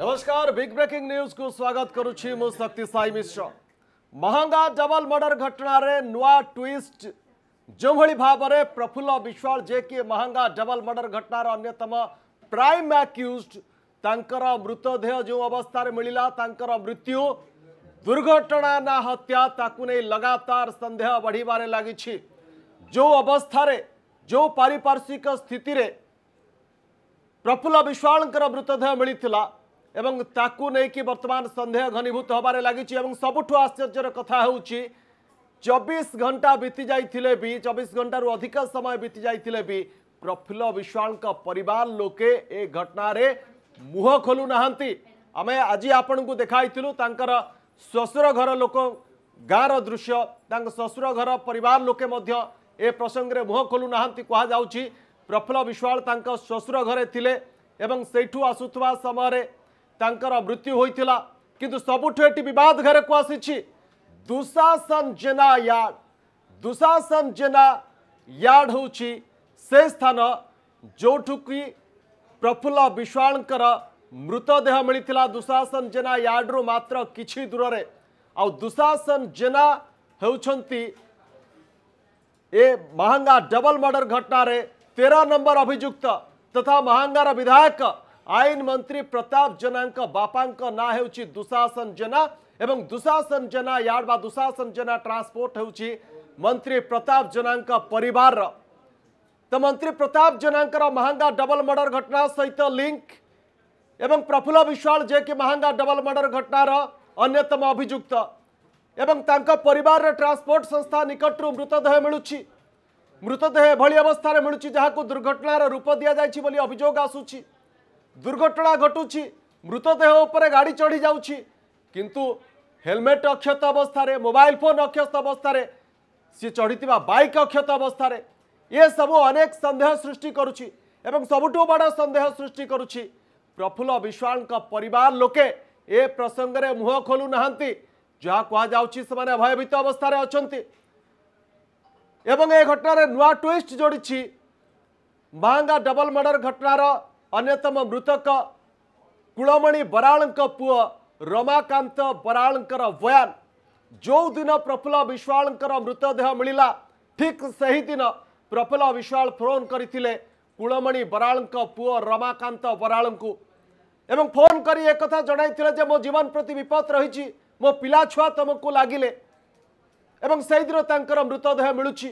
નમસ્કાર big breaking ન્યૂઝકુ સ્વાગત કરુછી હું શક્તિ સાઈ મિશ્ર મહાંગા ડબલ મર્ડર ઘટણારે નુઆ ટ્વિસ્ટ ଯେଉଁଭଳି ଭାବରେ ପ୍ରଫୁଲ୍ଲ ବିଶ୍ୱାଳ ଯିଏକି ମହାଙ୍ଗା ଡବଲ ମର୍ଡର ଘଟଣାର ଅନ୍ୟତମ ପ୍ରାଇମ୍ ଆକ୍ୟୁଜଡ୍ ତାଙ୍କର ମୃତଦେହ ଯେଉଁ ଅବସ୍ଥାରେ ମିଳିଲା ତାଙ୍କର ମୃତ୍ୟୁ ଦୁର୍ଘଟଣା ନା ହତ୍ୟା ତାକୁ ନେଇ ଲଗାତାର ସନ୍ଦେହ ବଢ଼ିବାରେ ଲାଗିଛି ଯେଉଁ ଅବସ୍ଥାରେ ଯେଉଁ ପାରିପାର୍ଶ୍ୱିକ ସ୍ଥିତିରେ ପ୍ରଫୁଲ୍ଲ ବିଶ୍ୱାଳଙ୍କର ମୃତଦେହ ମିଳିଥିଲା ଏବଂ ତାକୁ ନେଇକି ବର୍ତ୍ତମାନ ସନ୍ଦେହ ଘନୀଭୂତ ହେବାରେ ଲାଗିଛି ଏବଂ ସବୁଠୁ ଆଶ୍ଚର୍ଯ୍ୟର କଥା ହେଉଛି ଚବିଶ ଘଣ୍ଟା ବିତି ଯାଇଥିଲେ ବି ଚବିଶ ଘଣ୍ଟାରୁ ଅଧିକ ସମୟ ବିତି ଯାଇଥିଲେ ବି ପ୍ରଫୁଲ୍ଲ ବିଶ୍ୱାଳଙ୍କ ପରିବାର ଲୋକେ ଏ ଘଟଣାରେ ମୁହଁ ଖୋଲୁନାହାନ୍ତି ଆମେ ଆଜି ଆପଣଙ୍କୁ ଦେଖାଇଥିଲୁ ତାଙ୍କର ଶ୍ୱଶୁର ଘର ଲୋକ ଗାଁର ଦୃଶ୍ୟ ତାଙ୍କ ଶ୍ୱଶୁର ଘର ପରିବାର ଲୋକେ ମଧ୍ୟ ଏ ପ୍ରସଙ୍ଗରେ ମୁହଁ ଖୋଲୁନାହାନ୍ତି କୁହାଯାଉଛି ପ୍ରଫୁଲ୍ଲ ବିଶ୍ୱାଳ ତାଙ୍କ ଶ୍ୱଶୁର ଘରେ ଥିଲେ ଏବଂ ସେଇଠୁ ଆସୁଥିବା ସମୟରେ मृत्यु होता कि सबुठ घर को आसी दुशासन जेना यार्ड दुशासन जेना यार्ड हूँ से स्थान जोठू की प्रफुल्ल विश्वाल मृतदेह मिलता दुशासन जेना यार्ड रु मात्र कि दूर आशासन जेना हो महांगा डबल मर्डर घटना तेरह नंबर अभिजुक्त तथा महांगार विधायक ଆଇନ ମନ୍ତ୍ରୀ ପ୍ରତାପ ଜେନାଙ୍କ ବାପାଙ୍କ ନାଁ ହେଉଛି ଦୁଶାସନ ଜେନା ଏବଂ ଦୁଶାସନ ଜେନା ୟାର୍ଡ ବା ଦୁଶାସନ ଜେନା ଟ୍ରାନ୍ସପୋର୍ଟ ହେଉଛି ମନ୍ତ୍ରୀ ପ୍ରତାପ ଜେନାଙ୍କ ପରିବାରର ତ ମନ୍ତ୍ରୀ ପ୍ରତାପ ଜେନାଙ୍କର ମହାଙ୍ଗା ଡବଲ ମର୍ଡର ଘଟଣା ସହିତ ଲିଙ୍କ ଏବଂ ପ୍ରଫୁଲ୍ଲ ବିଶ୍ୱାଳ ଯିଏକି ମହାଙ୍ଗା ଡବଲ ମର୍ଡର ଘଟଣାର ଅନ୍ୟତମ ଅଭିଯୁକ୍ତ ଏବଂ ତାଙ୍କ ପରିବାରର ଟ୍ରାନ୍ସପୋର୍ଟ ସଂସ୍ଥା ନିକଟରୁ ମୃତଦେହ ମିଳୁଛି ମୃତଦେହ ଏଭଳି ଅବସ୍ଥାରେ ମିଳୁଛି ଯାହାକୁ ଦୁର୍ଘଟଣାର ରୂପ ଦିଆଯାଇଛି ବୋଲି ଅଭିଯୋଗ ଆସୁଛି ଦୁର୍ଘଟଣା ଘଟୁଛି ମୃତଦେହ ଉପରେ ଗାଡ଼ି ଚଢ଼ି ଯାଉଛି କିନ୍ତୁ ହେଲମେଟ୍ ଅକ୍ଷତ ଅବସ୍ଥାରେ ମୋବାଇଲ ଫୋନ୍ ଅକ୍ଷତ ଅବସ୍ଥାରେ ସିଏ ଚଢ଼ିଥିବା ବାଇକ୍ ଅକ୍ଷତ ଅବସ୍ଥାରେ ଏସବୁ ଅନେକ ସନ୍ଦେହ ସୃଷ୍ଟି କରୁଛି ଏବଂ ସବୁଠୁ ବଡ଼ ସନ୍ଦେହ ସୃଷ୍ଟି କରୁଛି ପ୍ରଫୁଲ୍ଲ ବିଶ୍ୱାଳଙ୍କ ପରିବାର ଲୋକେ ଏ ପ୍ରସଙ୍ଗରେ ମୁହଁ ଖୋଲୁନାହାନ୍ତି ଯାହା କୁହାଯାଉଛି ସେମାନେ ଭୟଭୀତ ଅବସ୍ଥାରେ ଅଛନ୍ତି ଏବଂ ଏ ଘଟଣାରେ ନୂଆ ଟୁଇଷ୍ଟ ଯୋଡ଼ିଛି ମହାଙ୍ଗା ଡବଲ୍ ମର୍ଡ଼ର ଘଟଣାର ଅନ୍ୟତମ ମୃତକ କୁଳମଣି ବରାଳଙ୍କ ପୁଅ ରମାକାନ୍ତ ବରାଳଙ୍କର ବୟାନ ଯେଉଁଦିନ ପ୍ରଫୁଲ୍ଲ ବିଶ୍ୱାଳଙ୍କର ମୃତଦେହ ମିଳିଲା ଠିକ୍ ସେହିଦିନ ପ୍ରଫୁଲ୍ଲ ବିଶ୍ୱାଳ ଫୋନ୍ କରିଥିଲେ କୁଳମଣି ବରାଳଙ୍କ ପୁଅ ରମାକାନ୍ତ ବରାଳଙ୍କୁ ଏବଂ ଫୋନ୍ କରି ଏକଥା ଜଣାଇଥିଲେ ଯେ ମୋ ଜୀବନ ପ୍ରତି ବିପଦ ରହିଛି ମୋ ପିଲାଛୁଆ ତୁମକୁ ଲାଗିଲେ ଏବଂ ସେହିଦିନ ତାଙ୍କର ମୃତଦେହ ମିଳୁଛି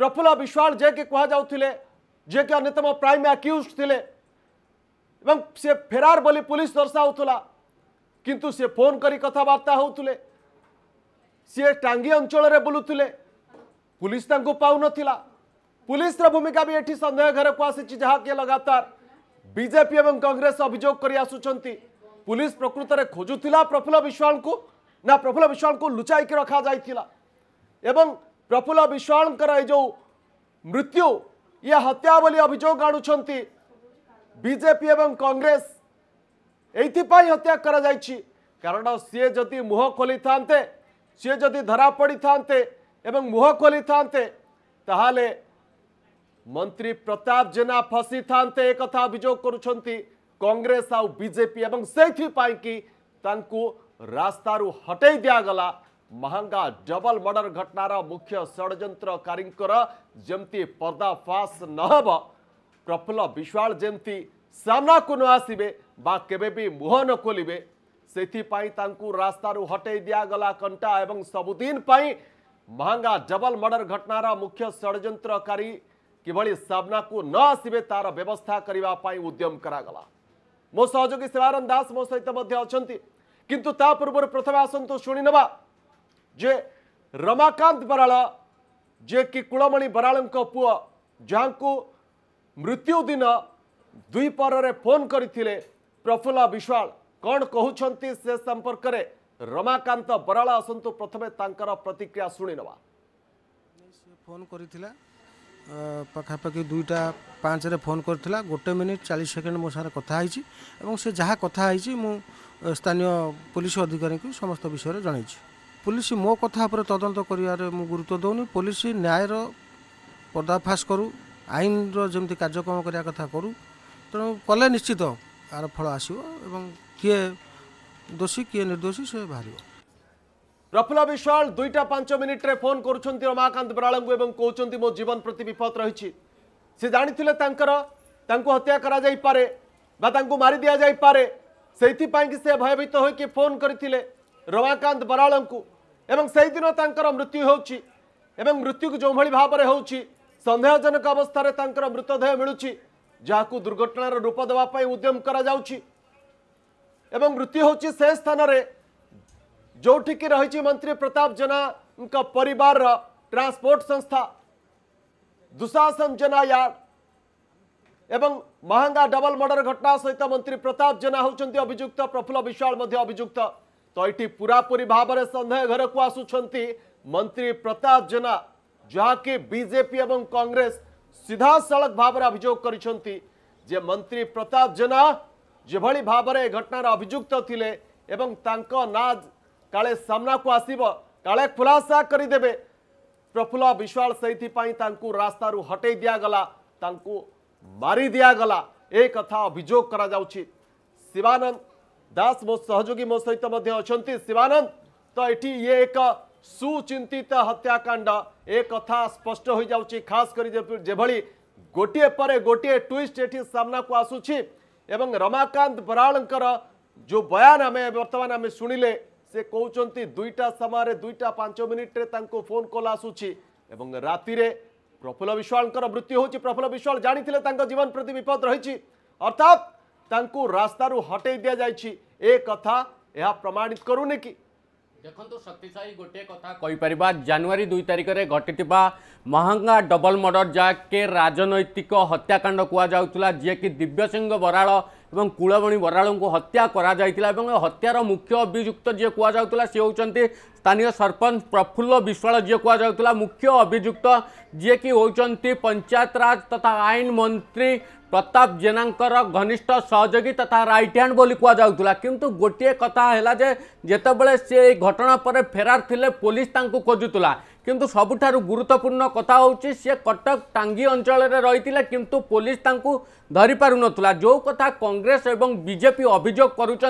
ପ୍ରଫୁଲ୍ଲ ବିଶ୍ୱାଳ ଯିଏକି କୁହାଯାଉଥିଲେ जेकि अन्यतम प्राइम आक्यूज थे सी फेरार बोली पुलिस दर्शाऊला किंतु सी फोन कर बार्ता हो टांगी अंचल बुलूले पुलिस पा ना पुलिस भूमिका भी ये सन्देह घर को आसी जहाँकि लगातार बीजेपी एवं कांग्रेस अभोग कर पुलिस प्रकृत में खोजुला प्रफुल्ल विश्वाल को ना प्रफुल्ल विश्वाल को लुचाई रखा जा प्रफुल्ल विश्वाल जो मृत्यु ଇଏ ହତ୍ୟା ବୋଲି ଅଭିଯୋଗ ଆଣୁଛନ୍ତି ବିଜେପି ଏବଂ କଂଗ୍ରେସ ଏଇଥିପାଇଁ ହତ୍ୟା କରାଯାଇଛି କାରଣ ସିଏ ଯଦି ମୁହଁ ଖୋଲିଥାନ୍ତେ ସିଏ ଯଦି ଧରା ପଡ଼ିଥାନ୍ତେ ଏବଂ ମୁହଁ ଖୋଲିଥାନ୍ତେ ତାହେଲେ ମନ୍ତ୍ରୀ ପ୍ରତାପ ଜେନା ଫସିଥାନ୍ତେ ଏକଥା ଅଭିଯୋଗ କରୁଛନ୍ତି କଂଗ୍ରେସ ଆଉ ବିଜେପି ଏବଂ ସେଇଥିପାଇଁ କି ତାଙ୍କୁ ରାସ୍ତାରୁ ହଟେଇ ଦିଆଗଲା મહાંગા ડબલ મર્ડર ઘટનાર મુખ્ય ષડયંત્રકારીંકર જેમતી પર્દાફાશ ન ହେବ ପ୍ରଫୁଲ୍ଲ ବିଶ୍ୱାଳ ଯେମିତି ସାମ୍ନାକୁ ନ ଆସିବେ ବା କେବେ ବି ମୁହଁ ନ ଖୋଲିବେ ସେଥିପାଇଁ ତାଙ୍କୁ ରାସ୍ତାରୁ ହଟେଇ ଦିଆଗଲା କଣ୍ଟା ଏବଂ ସବୁଦିନ ପାଇଁ ମହାଙ୍ଗା ଡବଲ ମର୍ଡର ଘଟଣାର ମୁଖ୍ୟ ଷଡ଼ଯନ୍ତ୍ରକାରୀ କିଭଳି ସାମ୍ନାକୁ ନ ଆସିବେ ତାର ବ୍ୟବସ୍ଥା କରିବା ପାଇଁ ଉଦ୍ୟମ କରାଗଲା ମୋ ସହଯୋଗୀ ଶିବାନନ୍ଦ ଦାସ ମୋ ସହିତ ମଧ୍ୟ ଅଛନ୍ତି କିନ୍ତୁ ତା ପୂର୍ବରୁ ପ୍ରଥମେ ଆସନ୍ତୁ ଶୁଣିନେବା ଯେ ରମାକାନ୍ତ ବରାଳ ଯିଏକି କୁଳମଣି ବରାଳଙ୍କ ପୁଅ ଯାହାଙ୍କୁ ମୃତ୍ୟୁ ଦିନ ଦ୍ୱିପରରେ ଫୋନ୍ କରିଥିଲେ ପ୍ରଫୁଲ୍ଲ ବିଶ୍ୱାଳ କ'ଣ କହୁଛନ୍ତି ସେ ସମ୍ପର୍କରେ ରମାକାନ୍ତ ବରାଳ ଆସନ୍ତୁ ପ୍ରଥମେ ତାଙ୍କର ପ୍ରତିକ୍ରିୟା ଶୁଣିନେବା ସେ ଫୋନ୍ କରିଥିଲା ପାଖାପାଖି ଦୁଇଟା ପାଞ୍ଚରେ ଫୋନ୍ କରିଥିଲା ଗୋଟେ ମିନିଟ୍ ଚାଳିଶ ସେକେଣ୍ଡ ମୋ ସାଙ୍ଗରେ କଥା ହେଇଛି ଏବଂ ସେ ଯାହା କଥା ହେଇଛି ମୁଁ ସ୍ଥାନୀୟ ପୋଲିସ ଅଧିକାରୀଙ୍କୁ ସମସ୍ତ ବିଷୟରେ ଜଣାଇଛି পুলিশ ମୋ କଥା ଉପରେ ତଦନ୍ତ କରିବାରେ ମୁଁ ଗୁରୁତ୍ୱ ଦେଉନି ପୋଲିସ ନ୍ୟାୟର ପର୍ଦ୍ଦାଫାସ କରୁ ଆଇନର ଯେମିତି କାର୍ଯ୍ୟକ୍ରମ କରିବା କଥା କରୁ ତେଣୁ କଲେ ନିଶ୍ଚିତ ଆର ଫଳ ଆସିବ ଏବଂ କିଏ ଦୋଷୀ କିଏ ନିର୍ଦ୍ଦୋଷୀ ସେ ବାହାରିବ ରଫୁଲା ବିଶ୍ୱାଳ ଦୁଇଟା ପାଞ୍ଚ ମିନିଟ୍ରେ ଫୋନ୍ କରୁଛନ୍ତି ରମାକାନ୍ତ ବରାଳଙ୍କୁ ଏବଂ କହୁଛନ୍ତି ମୋ ଜୀବନ ପ୍ରତି ବିପଦ ରହିଛି ସେ ଜାଣିଥିଲେ ତାଙ୍କର ତାଙ୍କୁ ହତ୍ୟା କରାଯାଇପାରେ বা তাঁকু মারি দিয়া যাইপরে সেইপাই সে ভয়ভীত হয়ে ফোন করে रमाकांत बराल को दिन तर मृत्यु हो मृत्यु को जो भाई भाव में होदेहजनक अवस्था तर मृतदेह मिलू जहाँ को दुर्घटनार रूप देवाई उद्यम कर मृत्यु से स्थान में की रही मंत्री प्रताप जेना पर ट्रांसपोर्ट संस्था दुशासन जेना यार्ड एवं महांगा डबल मर्डर घटना सहित मंत्री प्रताप जेना होती अभियुक्त प्रफुल्ल विश्वाल अभियुक्त तो ये पूरापूरी भाव में सन्देह घर को आसुंच मंत्री प्रताप जेना जहाँकि बीजेपी एवं कंग्रेस सीधा सड़क भाव में अभोग कर मंत्री प्रताप जेना जो भाव में घटनार अभिजुक्त थे ना काले सामना को आसब काले खुलासा करदे प्रफुल्ल विश्वाल से रास्तार हटे दिगला मारी दिगला एक कथा अभोग कर शिवानंद दास मो सहयोगी मो सहित अच्छा शिवानंद तो ये ये एक सुचिंत हत्याकांड एक स्पष्ट हो जा खास करी गोटे पर गोटे ट्विस्ट ये सामना को आसुच्छी रमाकांत बराल जो बयान आम बर्तमान आम शुणिले से कौन दुईटा समय दुईटा पांच मिनिट्रे फोन कल आसुच्छी राति प्रफुल्ल विश्वाल मृत्यु हो प्रफुल्ल विश्वाल जानते जीवन प्रति विपद रही अर्थात ତାଙ୍କୁ ରାସ୍ତାରୁ ହଟେଇ ଦିଆଯାଇଛି ଏ କଥା ଏହା ପ୍ରମାଣିତ କରୁନି କି ଦେଖନ୍ତୁ ଶକ୍ତିଶାଳୀ ଗୋଟିଏ କଥା କହିପାରିବା ଜାନୁଆରୀ ଦୁଇ ତାରିଖରେ ଘଟିଥିବା ମହଙ୍ଗା ଡବଲ ମର୍ଡର ଯାହାକେ ରାଜନୈତିକ ହତ୍ୟାକାଣ୍ଡ କୁହାଯାଉଥିଲା ଯିଏକି ଦିବ୍ୟସିଂହ ବରାଳ ଏବଂ କୁଳବଣୀ ବରାଳଙ୍କୁ ହତ୍ୟା କରାଯାଇଥିଲା ଏବଂ ହତ୍ୟାର ମୁଖ୍ୟ ଅଭିଯୁକ୍ତ ଯିଏ କୁହାଯାଉଥିଲା ସେ ହେଉଛନ୍ତି ସ୍ଥାନୀୟ ସରପଞ୍ଚ ପ୍ରଫୁଲ୍ଲ ବିଶ୍ୱାଳ ଯିଏ କୁହାଯାଉଥିଲା ମୁଖ୍ୟ ଅଭିଯୁକ୍ତ ଯିଏକି ହେଉଛନ୍ତି ପଞ୍ଚାୟତରାଜ ତଥା ଆଇନ ମନ୍ତ୍ରୀ प्रताप जेना घनिष्ठ सहयोगी तथा रईट ह्याण्ड बोली कुहाउला किंतु गोटे कथा है जे जितेबले सी घटना पर फेरार थे पुलिस खोजुला किंतु सबुठार गुरुत्वपूर्ण कथा हूँ सी कटक टांगी अंचल रही है किंतु पुलिस धरी पार ना जो कथा कांग्रेस और बीजेपी अभियोग करुँच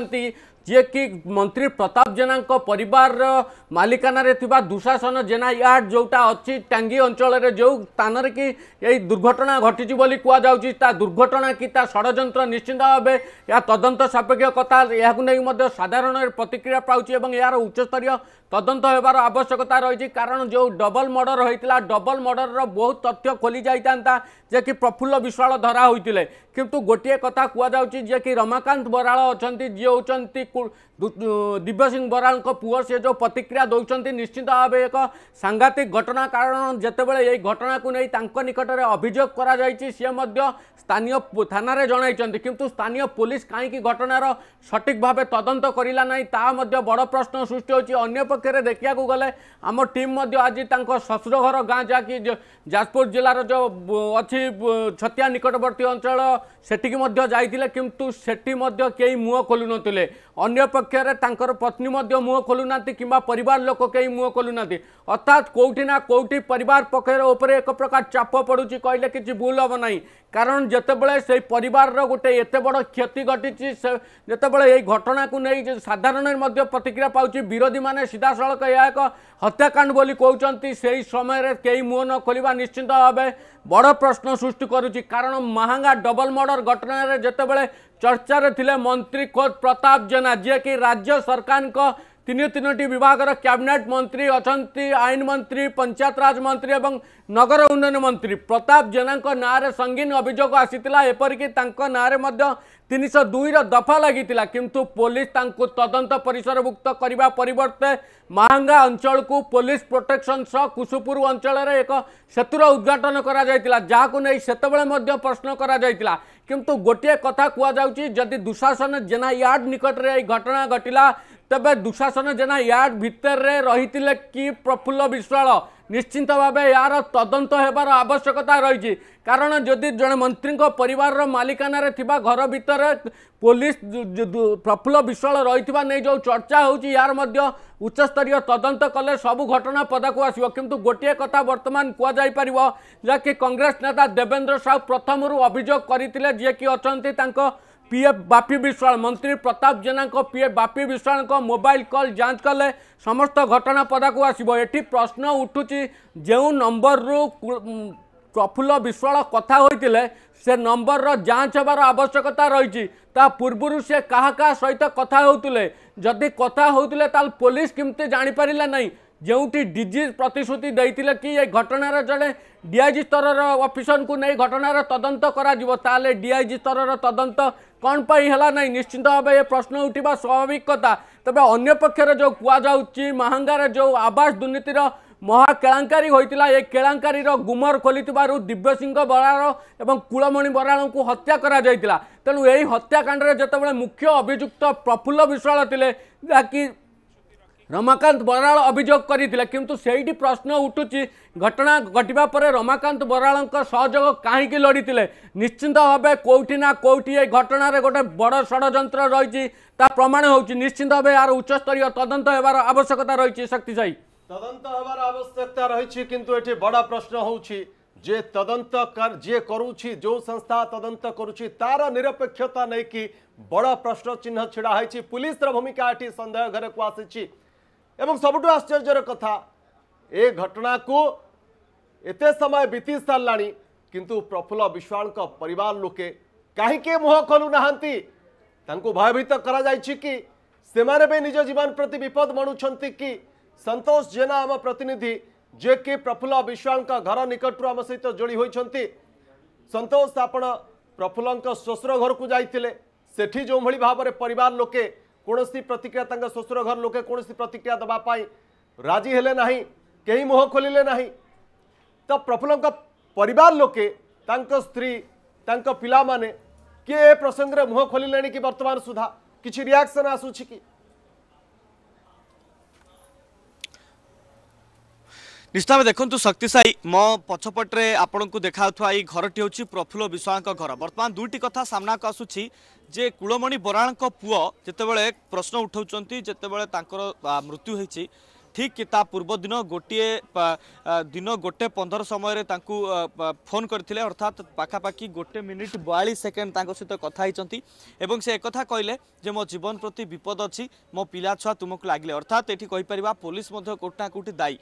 ଯିଏକି ମନ୍ତ୍ରୀ ପ୍ରତାପ ଜେନାଙ୍କ ପରିବାରର ମାଲିକାନାରେ ଥିବା ଦୁଶାସନ ଜେନା ୟାର୍ଡ଼ ଯେଉଁଟା ଅଛି ଟାଙ୍ଗି ଅଞ୍ଚଳରେ ଯେଉଁ ସ୍ଥାନରେ କି ଏଇ ଦୁର୍ଘଟଣା ଘଟିଛି ବୋଲି କୁହାଯାଉଛି ତା ଦୁର୍ଘଟଣା କି ତା ଷଡ଼ଯନ୍ତ୍ର ନିଶ୍ଚିନ୍ତ ଭାବେ ଏହା ତଦନ୍ତ ସାପେକ୍ଷ କଥା ଏହାକୁ ନେଇ ମଧ୍ୟ ସାଧାରଣ ପ୍ରତିକ୍ରିୟା ପାଉଛି ଏବଂ ଏହାର ଉଚ୍ଚସ୍ତରୀୟ ତଦନ୍ତ ହେବାର ଆବଶ୍ୟକତା ରହିଛି କାରଣ ଯେଉଁ ଡବଲ ମର୍ଡ଼ର ହୋଇଥିଲା ଡବଲ ମର୍ଡ଼ରର ବହୁତ ତଥ୍ୟ ଖୋଲି ଯାଇଥାନ୍ତା ଯେ କି ପ୍ରଫୁଲ୍ଲ ବିଶ୍ୱାଳ ଧରା ହୋଇଥିଲେ କିନ୍ତୁ ଗୋଟିଏ କଥା କୁହାଯାଉଛି ଯିଏକି ରମାକାନ୍ତ ବରାଳ ଅଛନ୍ତି ଯିଏ ହେଉଛନ୍ତି ଦିବ୍ୟସିଂ ବରାଳଙ୍କ ପୁଅ ସେ ଯେଉଁ ପ୍ରତିକ୍ରିୟା ଦେଉଛନ୍ତି ନିଶ୍ଚିତ ଭାବେ ଏକ ସାଂଘାତିକ ଘଟଣା କାରଣ ଯେତେବେଳେ ଏହି ଘଟଣାକୁ ନେଇ ତାଙ୍କ ନିକଟରେ ଅଭିଯୋଗ କରାଯାଇଛି ସିଏ ମଧ୍ୟ ସ୍ଥାନୀୟ ଥାନାରେ ଜଣାଇଛନ୍ତି କିନ୍ତୁ ସ୍ଥାନୀୟ ପୋଲିସ କାହିଁକି ଘଟଣାର ସଠିକ୍ ଭାବେ ତଦନ୍ତ କରିଲା ନାହିଁ ତାହା ମଧ୍ୟ ବଡ଼ ପ୍ରଶ୍ନ ସୃଷ୍ଟି ହେଉଛି ଅନ୍ୟ ପକ୍ଷରେ ଦେଖିବାକୁ ଗଲେ ଆମ ଟିମ୍ ମଧ୍ୟ ଆଜି ତାଙ୍କ ଶ୍ୱଶୁର ଘର ଗାଁ ଯାହାକି ଯାଜପୁର ଜିଲ୍ଲାର ଯେଉଁ ଅଛି ଛତିଆ ନିକଟବର୍ତ୍ତୀ ଅଞ୍ଚଳ ସେଠିକି ମଧ୍ୟ ଯାଇଥିଲେ କିନ୍ତୁ ସେଠି ମଧ୍ୟ କେହି ମୁହଁ ଖୋଲୁନଥିଲେ ଅନ୍ୟ ପକ୍ଷରେ ତାଙ୍କର ପତ୍ନୀ ମଧ୍ୟ ମୁହଁ ଖୋଲୁନାହାନ୍ତି କିମ୍ବା ପରିବାର ଲୋକ କେହି ମୁହଁ ଖୋଲୁନାହାନ୍ତି ଅର୍ଥାତ୍ କେଉଁଠି ନା କେଉଁଠି ପରିବାର ପକ୍ଷରେ ଉପରେ ଏକ ପ୍ରକାର ଚାପ ପଡ଼ୁଛି କହିଲେ କିଛି ଭୁଲ ହେବ ନାହିଁ କାରଣ ଯେତେବେଳେ ସେଇ ପରିବାରର ଗୋଟେ ଏତେ ବଡ଼ କ୍ଷତି ଘଟିଛି ସେ ଯେତେବେଳେ ଏହି ଘଟଣାକୁ ନେଇ ସାଧାରଣରେ ମଧ୍ୟ ପ୍ରତିକ୍ରିୟା ପାଉଛି ବିରୋଧୀମାନେ ସିଧାସଳଖ ଏହା ଏକ ହତ୍ୟାକାଣ୍ଡ ବୋଲି କହୁଛନ୍ତି ସେହି ସମୟରେ କେହି ମୁହଁ ନ ଖୋଲିବା ନିଶ୍ଚିନ୍ତ ଭାବେ ବଡ଼ ପ୍ରଶ୍ନ ସୃଷ୍ଟି କରୁଛି କାରଣ ମହାଙ୍ଗା ଡବଲ ଡବଲ ମର୍ଡର ଘଟଣାରେ ଯେତେବେଳେ ଚର୍ଚ୍ଚାରେ ଥିଲେ ମନ୍ତ୍ରୀ ଖୋଦ୍ ପ୍ରତାପ ଜେନା ଯିଏକି ରାଜ୍ୟ ସରକାରଙ୍କ तीन तीनो विभाग कैबिनेट मंत्री अच्छा आईन मंत्री पंचायतराज मंत्री और नगर उन्नयन मंत्री प्रताप जेना नाँव संगीन अभोग आसाला एपरिक तीन शह दुईर दफा लगी किंतु पुलिस तदंत परिसरभुक्त करने परे महांगा अंचल को पुलिस प्रोटेक्शन सह कुशुपुर अंचल एक सेतुर उद्घाटन करेतने प्रश्न करा किंतु गोटे कथा कहुची जदि दुशासन जेना यार्ड निकट घटना घटला ତେବେ ଦୁଃଶାସନ ଜେନା ୟାର୍ଡ ଭିତରେ ରହିଥିଲେ କି ପ୍ରଫୁଲ୍ଲ ବିଶ୍ୱାଳ ନିଶ୍ଚିନ୍ତ ଭାବେ ଏହାର ତଦନ୍ତ ହେବାର ଆବଶ୍ୟକତା ରହିଛି କାରଣ ଯଦି ଜଣେ ମନ୍ତ୍ରୀଙ୍କ ପରିବାରର ମାଲିକାନାରେ ଥିବା ଘର ଭିତରେ ପୋଲିସ ପ୍ରଫୁଲ୍ଲ ବିଶ୍ୱାଳ ରହିଥିବା ନେଇ ଯେଉଁ ଚର୍ଚ୍ଚା ହେଉଛି ଏହାର ମଧ୍ୟ ଉଚ୍ଚସ୍ତରୀୟ ତଦନ୍ତ କଲେ ସବୁ ଘଟଣା ପଦାକୁ ଆସିବ କିନ୍ତୁ ଗୋଟିଏ କଥା ବର୍ତ୍ତମାନ କୁହାଯାଇପାରିବ ଯାହାକି କଂଗ୍ରେସ ନେତା ଦେବେନ୍ଦ୍ର ସାହୁ ପ୍ରଥମରୁ ଅଭିଯୋଗ କରିଥିଲେ ଯିଏକି ଅଛନ୍ତି ତାଙ୍କ पीएफ बापी विश्वाल मंत्री प्रताप जेना पीएफ बापी विश्वाल मोबाइल कल जांच कले समस्त घटना को आसब ये प्रश्न उठू जो नंबर रु प्रफुल्ल विश्वाल कथा होते से नंबर जांच हबार आवश्यकता रही पूर्व से का का सहित कथा होदि जदि कथा होते पुलिस किमती जापारे ना जो डी प्रतिश्रुति कि ये घटनार जड़े डीआईजी स्तर ସ୍ତରର को नहीं घटनार तदंत କରାଯିବ ତାହେଲେ ଡିଆଇଜି ସ୍ତରର କ'ଣ ପାଇଁ ହେଲା ନାହିଁ ନିଶ୍ଚିତ ଭାବେ ଏ ପ୍ରଶ୍ନ ଉଠିବା ସ୍ୱାଭାବିକ କଥା ତେବେ ଅନ୍ୟ ପକ୍ଷରେ ଯେଉଁ କୁହାଯାଉଛି ମାହାଙ୍ଗାରେ ଯେଉଁ ଆବାସ ଦୁର୍ନୀତିର ମହା କେଳାଙ୍କାରୀ ହୋଇଥିଲା ଏ କେଳାଙ୍କାରୀର ଗୁମର ଖୋଲିଥିବାରୁ ଦିବ୍ୟସିଂହ ବରାଳ ଏବଂ କୁଳମଣି ବରାଳଙ୍କୁ ହତ୍ୟା କରାଯାଇଥିଲା ତେଣୁ ଏହି ହତ୍ୟାକାଣ୍ଡରେ ଯେତେବେଳେ ମୁଖ୍ୟ ଅଭିଯୁକ୍ତ ପ୍ରଫୁଲ୍ଲ ବିଶ୍ୱାଳ ଥିଲେ ଯାହାକି রমাকান্ত বরাল অভিযোগ করে কিন্তু সেইটি প্রশ্ন উঠুছি ঘটনা ঘটবা পরে রমাকান্ত বরাল সহযোগ কাহিকি লড়ি নিশ্চিন্ত ভাবে কোটি না কোটি এই ঘটনার গোটে বড় ষড়যন্ত্র রয়েছে তা প্রমাণ হচ্ছে নিশ্চিন্ত ভাবে এর উচ্চস্তরীয় তদন্ত হওয়ার আবশ্যকতা রয়েছে শক্তিশায়ী তদন্ত হওয়ার আবশ্যকতা রয়েছে কিন্তু এটি বড় প্রশ্ন হচ্ছে যে তদন্ত যে করুছি যে সংস্থা তদন্ত করুছি তার নিরপেক্ষতা নেই বড় প্রশ্ন চিহ্ন ছিড়া হয়েছে পুলিশর ভূমিকা এটি সন্দেহ ঘরক আসিছে ଏବଂ ସବୁଠୁ ଆଶ୍ଚର୍ଯ୍ୟର କଥା ଏ ଘଟଣାକୁ ଏତେ ସମୟ ବିତି ସାରିଲାଣି କିନ୍ତୁ ପ୍ରଫୁଲ୍ଲ ବିଶ୍ୱାଳଙ୍କ ପରିବାର ଲୋକେ କାହିଁକି ମୁହଁ ଖୋଲୁ ନାହାନ୍ତି ତାଙ୍କୁ ଭୟଭୀତ କରାଯାଇଛି କି ସେମାନେ ବି ନିଜ ଜୀବନ ପ୍ରତି ବିପଦ ମଣୁଛନ୍ତି କି ସନ୍ତୋଷ ଜେନା ଆମ ପ୍ରତିନିଧି ଯିଏକି ପ୍ରଫୁଲ୍ଲ ବିଶ୍ୱାଳଙ୍କ ଘର ନିକଟରୁ ଆମ ସହିତ ଯୋଡ଼ି ହୋଇଛନ୍ତି ସନ୍ତୋଷ ଆପଣ ପ୍ରଫୁଲ୍ଲଙ୍କ ଶ୍ୱଶୁର ଘରକୁ ଯାଇଥିଲେ ସେଠି ଯେଉଁଭଳି ଭାବରେ ପରିବାର ଲୋକେ कौन प्रतिक्रिया शशुर घर लोक कौन प्रतिक्रिया देवाई राजी हेले ना कहीं मुह खोल ना तो प्रफुल्ल पर लोके स्त्री पाने किए प्रसंग में मुह खोल कि बर्तमान सुधा किसी रियाक्शन आसूसी कि ନିଶ୍ଚିତ ଭାବେ ଦେଖନ୍ତୁ ଶକ୍ତି ସାହି ମୋ ପଛପଟରେ ଆପଣଙ୍କୁ ଦେଖାଉଥିବା ଏଇ ଘରଟି ହେଉଛି ପ୍ରଫୁଲ୍ଲ ବିଶ୍ୱାଳଙ୍କ ଘର ବର୍ତ୍ତମାନ ଦୁଇଟି କଥା ସାମ୍ନାକୁ ଆସୁଛି ଯେ କୁଳମଣି ବରାଳଙ୍କ ପୁଅ ଯେତେବେଳେ ପ୍ରଶ୍ନ ଉଠାଉଛନ୍ତି ଯେତେବେଳେ ତାଙ୍କର ମୃତ୍ୟୁ ହୋଇଛି ঠিক তা পূর্বদিন গোটিয়ে দিন গোটে পনেরো সময় তাঁকু ফোন করে অর্থাৎ পাখাপাখি গোটে মিনিট বয়াশ সেকেন্ড তাঁর সহ কথা হয়েছেন এবং সে একথা কহিলেন যে মো জীবন প্রতি বিপদ অছি মো পিলা ছুয়া তুমকু লাগলে অর্থাৎ এটি কইপারা পুলিশ মধ্যে কোটি না কোটি দায়ী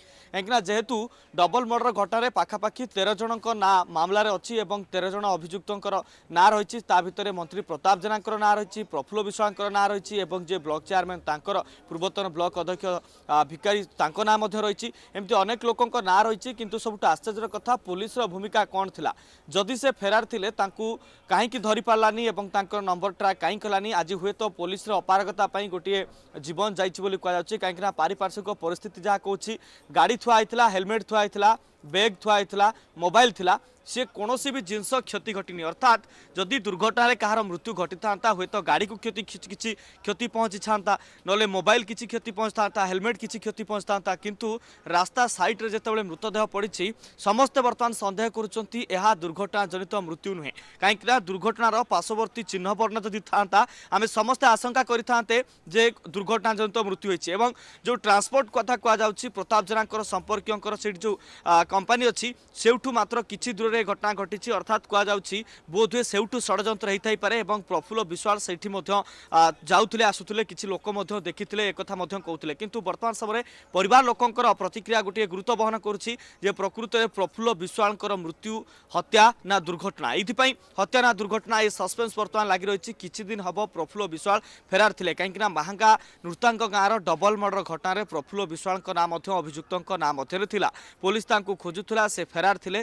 কিনা যেহেতু ডবল মর্ডর ঘটনায় পাখাপাখি তের জনক না মামলার অছি এবং তের জন অভিযুক্ত না রয়েছে তা ভিতরে মন্ত্রী প্রতাপ জেনাঙ্কর না রয়েছে প্রফুল্ল বিশোয়াঙ্কর না রয়েছে এবং যে ব্লক চেয়ারম্যান তাঁর পূর্বতন ব্লক অধ্যক্ষ ভিকারী তাঙ্ক নাঁ মধ্যে রয়েছে এমতি অনেক লোক না রয়েছে কিন্তু সবুঠ আশ্চর্যের কথা পুলিশের ভূমিকা কণ লা যদি সে ফেরার লে তাঁকু কাহিকি ধরি পারানি এবং তাঁর নম্বর ট্রাক কাহি কলানি আজ হুয়েত পুলিশের অপারগতা গোটিয়ে জীবন যাই বলে কুয়াছে কিন্তু না পারিপার্শ্বিক পরিস্থিতি যা কৌছি গাড়ি থুয়া হয়েছিল হেলমেট থুয়া হয়েছিল ব্যাগ থুয়া হয়েছিল মোবাইল লা ସିଏ କୌଣସି ବି ଜିନିଷ କ୍ଷତି ଘଟିନି ଅର୍ଥାତ୍ ଯଦି ଦୁର୍ଘଟଣାରେ କାହାର ମୃତ୍ୟୁ ଘଟିଥାନ୍ତା ହୁଏତ ଗାଡ଼ିକୁ କ୍ଷତି କିଛି କ୍ଷତି ପହଞ୍ଚିଥାନ୍ତା ନହେଲେ ମୋବାଇଲ କିଛି କ୍ଷତି ପହଞ୍ଚିଥାନ୍ତା ହେଲମେଟ୍ କିଛି କ୍ଷତି ପହଞ୍ଚିଥାନ୍ତା କିନ୍ତୁ ରାସ୍ତା ସାଇଟ୍ରେ ଯେତେବେଳେ ମୃତଦେହ ପଡ଼ିଛି ସମସ୍ତେ ବର୍ତ୍ତମାନ ସନ୍ଦେହ କରୁଛନ୍ତି ଏହା ଦୁର୍ଘଟଣା ଜନିତ ମୃତ୍ୟୁ ନୁହେଁ କାହିଁକିନା ଦୁର୍ଘଟଣାର ପାର୍ଶ୍ୱବର୍ତ୍ତୀ ଚିହ୍ନବର୍ଣ୍ଣ ଯଦି ଥାଆନ୍ତା ଆମେ ସମସ୍ତେ ଆଶଙ୍କା କରିଥାନ୍ତେ ଯେ ଦୁର୍ଘଟଣା ଜନିତ ମୃତ୍ୟୁ ହୋଇଛି ଏବଂ ଯେଉଁ ଟ୍ରାନ୍ସପୋର୍ଟ କଥା କୁହାଯାଉଛି ପ୍ରତାପ ଜେନାଙ୍କର ସମ୍ପର୍କୀୟଙ୍କର ସେଇଠି ଯେଉଁ କମ୍ପାନୀ ଅଛି ସେଉଠୁ ମାତ୍ର କିଛି ଦୂରରେ घटना घटी अर्थात बोध अर्थात् कहाँ बोधे सौठु षड्यन्त्र प्रफुल्ल विश्वास सहीले आसुले कि देखि बर्तार लोक प्रतिक्रिया गोट गुरुत्व बहन गर्छु प्रकृतले प्रफुल्ल विश्वालको मृत्यु हत्या ना दुर्घटना एपी हत्या ना दुर्घटना ए सस्पेन्स बर्तन लाग प्रफुल्ल विश्वाल फेरारे थि काहीँक महाङ्गा नृत गाँ र डबल मर्डर घटना प्रफुल्ल विश्वालको नाम नाम अभियुक्तको नामले थाहा छ पोलिसँग खोजुला फेरार ले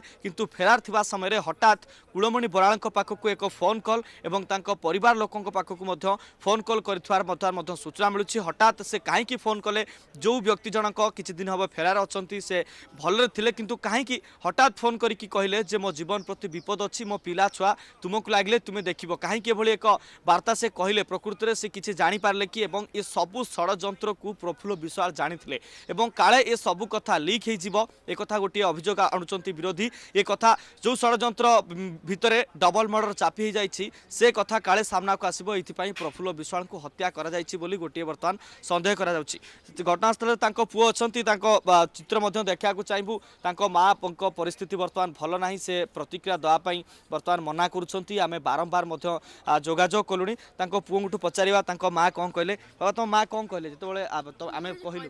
ଯାଉଥିବା ସମୟରେ ହଠାତ୍ କୁଳମଣି ବରାଳଙ୍କ ପାଖକୁ ଏକ ଫୋନ୍ କଲ୍ ଏବଂ ତାଙ୍କ ପରିବାର ଲୋକଙ୍କ ପାଖକୁ ମଧ୍ୟ ଫୋନ୍ କଲ୍ କରିଥିବାର ମଧ୍ୟ ମଧ୍ୟ ସୂଚନା ମିଳୁଛି ହଠାତ୍ ସେ କାହିଁକି ଫୋନ୍ କଲେ ଯେଉଁ ବ୍ୟକ୍ତି ଜଣକ କିଛି ଦିନ ହେବ ଫେରାର ଅଛନ୍ତି ସେ ଭଲରେ ଥିଲେ କିନ୍ତୁ କାହିଁକି ହଠାତ୍ ଫୋନ୍ କରିକି କହିଲେ ଯେ ମୋ ଜୀବନ ପ୍ରତି ବିପଦ ଅଛି ମୋ ପିଲା ଛୁଆ ତୁମକୁ ଲାଗିଲେ ତୁମେ ଦେଖିବ କାହିଁକି ଏଭଳି ଏକ ବାର୍ତ୍ତା ସେ କହିଲେ ପ୍ରକୃତରେ ସେ କିଛି ଜାଣିପାରିଲେ କି ଏବଂ ଏ ସବୁ ଷଡ଼ଯନ୍ତ୍ରକୁ ପ୍ରଫୁଲ୍ଲ ବିଶ୍ୱାଳ ଜାଣିଥିଲେ ଏବଂ କାଳେ ଏ ସବୁ କଥା লিক হয়েযিব একথা গোটিয়ে অভিযোগ আনুচার বিরোধী একথা जो षड्यन्त्र भित्र डबल मर्डर चापिस काले सानाको आसपी प्रफुल्ल को हत्या बोली गोटी बर्तन सन्देह गरिरहेछ घटनास्थल पु अहिले त चितबु मारिस्थिति बर्तमान भए नै से प्रतिक्रिया देवै बर्तमान मना बारम्बार जोजा कलुनि ठु पचार त मात्र आम कहिल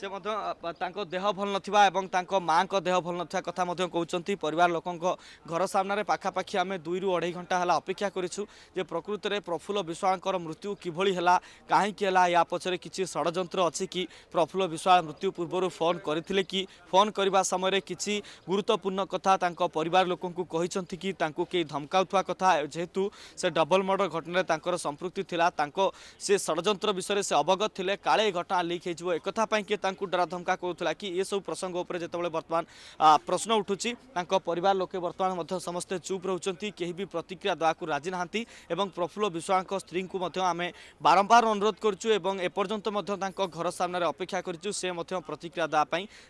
ସେ ମଧ୍ୟ ତାଙ୍କ ଦେହ ଭଲ ନଥିବା ଏବଂ ତାଙ୍କ ମାଆଙ୍କ ଦେହ ଭଲ ନଥିବା କଥା ମଧ୍ୟ କହୁଛନ୍ତି ପରିବାର ଲୋକଙ୍କ ଘର ସାମ୍ନାରେ ପାଖାପାଖି ଆମେ ଦୁଇରୁ ଅଢ଼େଇ ଘଣ୍ଟା ହେଲା ଅପେକ୍ଷା କରିଛୁ ଯେ ପ୍ରକୃତରେ ପ୍ରଫୁଲ୍ଲ ବିଶ୍ୱାଳଙ୍କର ମୃତ୍ୟୁ କିଭଳି ହେଲା କାହିଁକି ହେଲା ୟା ପଛରେ କିଛି ଷଡ଼ଯନ୍ତ୍ର ଅଛି କି ପ୍ରଫୁଲ୍ଲ ବିଶ୍ୱାଳ ମୃତ୍ୟୁ ପୂର୍ବରୁ ଫୋନ୍ କରିଥିଲେ କି ଫୋନ୍ କରିବା ସମୟରେ କିଛି ଗୁରୁତ୍ୱପୂର୍ଣ୍ଣ କଥା ତାଙ୍କ ପରିବାର ଲୋକଙ୍କୁ କହିଛନ୍ତି କି ତାଙ୍କୁ କେହି ଧମକାଉଥିବା କଥା ଯେହେତୁ ସେ ଡବଲ୍ ମର୍ଡ଼ର ଘଟଣାରେ ତାଙ୍କର ସମ୍ପୃକ୍ତି ଥିଲା ତାଙ୍କ ସେ ଷଡ଼ଯନ୍ତ୍ର ବିଷୟରେ ସେ ଅବଗତ ଥିଲେ କାଳେ ଘଟଣା ଲିକ୍ ହୋଇଯିବ ଏକଥା ପାଇଁ କିଏ प्रसंग धम्काउ प्रसङ्गर बर्तन प्रश्न उठु परिवार लोके बर्त समे चुप रहेछ केही वि प्रतिक्रिया देवक राजिना प्रफुल्ल विश्वासको स्त्री आम बारम्बार अनुरोध गर्छु घर सामने अपेक्षा गरिचु सबै प्रतिक्रिया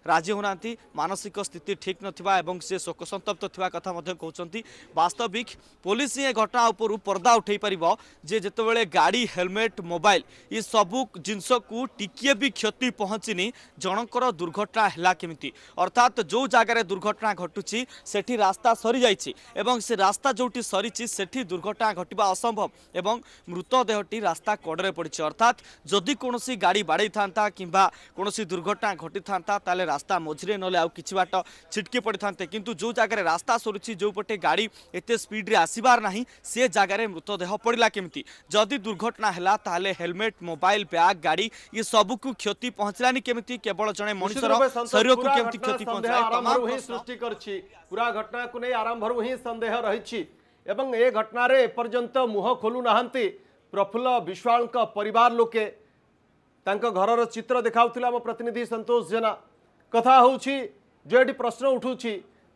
राजी राजना मानसिक स्थिति ठिक नोकसन्तप्त थापा कथा वास्तविक पोलिस ए घटना उप पर्दा जे पारेको गाडी हेल्मेट मोबाइसबु भी क्षति पहचिनी ଜଣଙ୍କର ଦୁର୍ଘଟଣା ହେଲା କେମିତି ଅର୍ଥାତ୍ ଯେଉଁ ଜାଗାରେ ଦୁର୍ଘଟଣା ଘଟୁଛି ସେଠି ରାସ୍ତା ସରିଯାଇଛି ଏବଂ ସେ ରାସ୍ତା ଯେଉଁଠି ସରିଛି ସେଠି ଦୁର୍ଘଟଣା ଘଟିବା ଅସମ୍ଭବ ଏବଂ ମୃତଦେହଟି ରାସ୍ତା କଡ଼ରେ ପଡ଼ିଛି ଅର୍ଥାତ୍ ଯଦି କୌଣସି ଗାଡ଼ି ବାଡ଼େଇଥାନ୍ତା କିମ୍ବା କୌଣସି ଦୁର୍ଘଟଣା ଘଟିଥାନ୍ତା ତାହେଲେ ରାସ୍ତା ମଝିରେ ନହେଲେ ଆଉ କିଛି ବାଟ ଛିଟକି ପଡ଼ିଥାନ୍ତେ କିନ୍ତୁ ଯେଉଁ ଜାଗାରେ ରାସ୍ତା ସରୁଛି ଯେଉଁପଟେ ଗାଡ଼ି ଏତେ ସ୍ପିଡ଼ରେ ଆସିବାର ନାହିଁ ସେ ଜାଗାରେ ମୃତଦେହ ପଡ଼ିଲା କେମିତି ଯଦି ଦୁର୍ଘଟଣା ହେଲା ତାହେଲେ ହେଲମେଟ୍ ମୋବାଇଲ ବ୍ୟାଗ୍ ଗାଡ଼ି ଇଏ ସବୁକୁ କ୍ଷତି ପହଞ୍ଚିଲାନି କେମିତି କେମିତି କେବଳ ଜଣେ ମଣିଷର ଶରୀରକୁ କେମିତି କ୍ଷତି ପହଞ୍ଚାଏ ଆରମ୍ଭରୁ ହିଁ ସୃଷ୍ଟି କରିଛି ପୁରା ଘଟଣାକୁ ନେଇ ଆରମ୍ଭରୁ ହିଁ ସନ୍ଦେହ ରହିଛି ଏବଂ ଏ ଘଟଣାରେ ଏପର୍ଯ୍ୟନ୍ତ ମୁହଁ ଖୋଲୁ ନାହାନ୍ତି ପ୍ରଫୁଲ୍ଲ ବିଶ୍ୱାଳଙ୍କ ପରିବାର ଲୋକେ ତାଙ୍କ ଘରର ଚିତ୍ର ଦେଖାଉଥିଲେ ଆମ ପ୍ରତିନିଧି ସନ୍ତୋଷ ଜେନା କଥା ହେଉଛି ଯେ ଏଠି ପ୍ରଶ୍ନ ଉଠୁଛି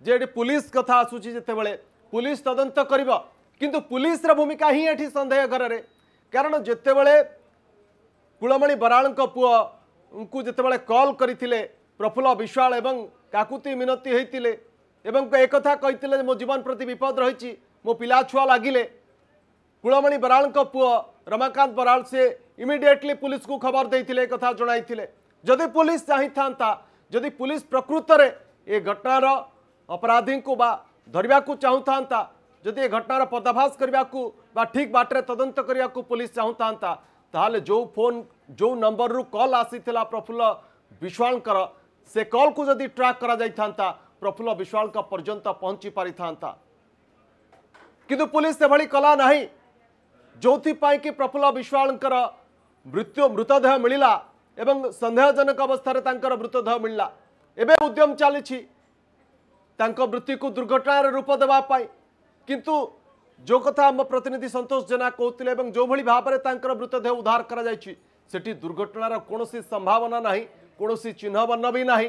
ଯେ ଏଠି ପୁଲିସ କଥା ଆସୁଛି ଯେତେବେଳେ ପୁଲିସ ତଦନ୍ତ କରିବ କିନ୍ତୁ ପୁଲିସର ଭୂମିକା ହିଁ ଏଠି ସନ୍ଦେହ ଘରରେ କାରଣ ଯେତେବେଳେ କୁଳମଣି ବରାଳଙ୍କ ପୁଅ को जोबले कल करते प्रफुल्ल विश्वाल एवं काकुति मिनती होते एक कही मो जीवन प्रति विपद रही मो पिला छुआ लगे कूलमणि बराल पुओ रमाकांत बराल से इमिडिएटली पुलिस को खबर दे एक जन जदि पुलिस चाह था जदि पुलिस प्रकृत में ये घटनार अपराधी को धरवा को चाहू था जदि ये घटनार पर्दाफाश करने को ठीक बाटर तदंत करने को पुलिस चाहू था जो फोन जो नंबर रु कल आसी प्रफुल्ल विश्वाल से कल को जदि ट्राक करा प्रफुल्ल विश्वाल पर्यटन पहुंची पारि था किंतु पुलिस से भली कला ना जो कि प्रफुल्ल विश्वाल मृत्यु मृतदेह मिलला एवं सन्देहजनक अवस्था मृतदेह मिलला एवं उद्यम चली मृत्यु को दुर्घटनार रूप देवाई किंतु जो कथा आम प्रतिनिधि संतोष जेना कहते जो भाव में मृतदेह उधार कर से दुर्घटनार कौन संभावना ना कौन चिन्ह बन भी ना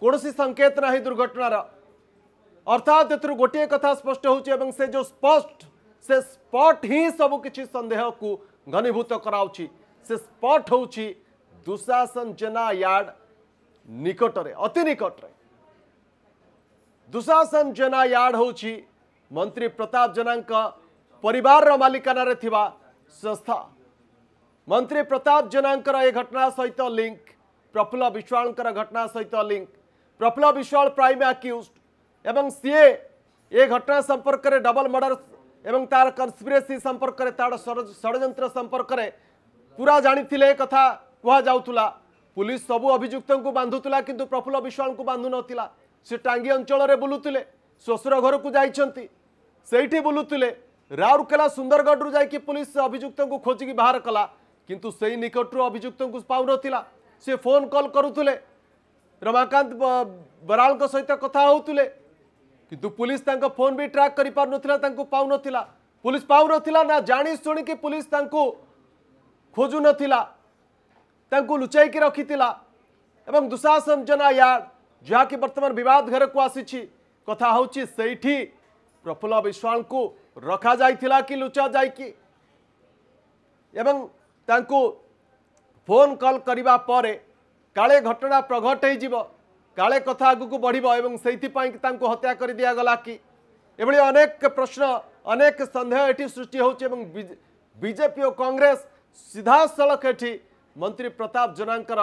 कौन संकेत ना दुर्घटनार अर्थात ए गोटे कथा स्पष्ट हो से जो स्पष्ट से स्पट ही सब सन्देह को घनीभूत कराऊ से स्पट हूँ दुशासन जेना यार्ड निकटरे अति निकटरे दुशासन जेना यार्ड हूँ मंत्री प्रताप जेना परिवार मालिकाना संस्था मंत्री प्रताप जेना घटना सहित लिंक प्रफुल्ल विश्वाल घटना सहित link Prafulla Biswal prime accused एवं सीए ये घटना संपर्क में डबल मर्डर एवं तार कन्स्पिरेसी संपर्क तार षड्र संपर्क पूरा जाणी कथा कहुला पुलिस सब अभिजुक्त को बांधुला कि प्रफुल्ल विश्वाल को बांधु ना से टांगी अंचल बुलूले शशुर घर को जाठी बुलूले राउरकेला सुंदरगढ़ जा पुलिस अभिजुक्त को खोजिक बाहर कला किंतु से निकट रू अभुक्त को पा ना सी फोन कल करुले रमाकांत बराल सहित कथा होते कि पुलिस फोन भी ट्राक कर पार ना पा ना पुलिस पा ना ना जाशु कि पुलिस खोजु ना लुचाई रखी था एवं दुशासन जना यार्ड जहाँकि बर्तमान बिवाद घर को आसी कथा से प्रफुल्ल विश्वाल को रखा जा लुचा जाकि ତାଙ୍କୁ ଫୋନ୍ କଲ୍ କରିବା ପରେ କାଳେ ଘଟଣା ପ୍ରଘଟ ହୋଇଯିବ କାଳେ କଥା ଆଗକୁ ବଢ଼ିବ ଏବଂ ସେଇଥିପାଇଁ ତାଙ୍କୁ ହତ୍ୟା କରିଦିଆଗଲା କି ଏଭଳି ଅନେକ ପ୍ରଶ୍ନ ଅନେକ ସନ୍ଦେହ ଏଠି ସୃଷ୍ଟି ହେଉଛି ଏବଂ ବିଜେପି ଓ କଂଗ୍ରେସ ସିଧାସଳଖ ଏଠି ମନ୍ତ୍ରୀ ପ୍ରତାପ ଜେନାଙ୍କର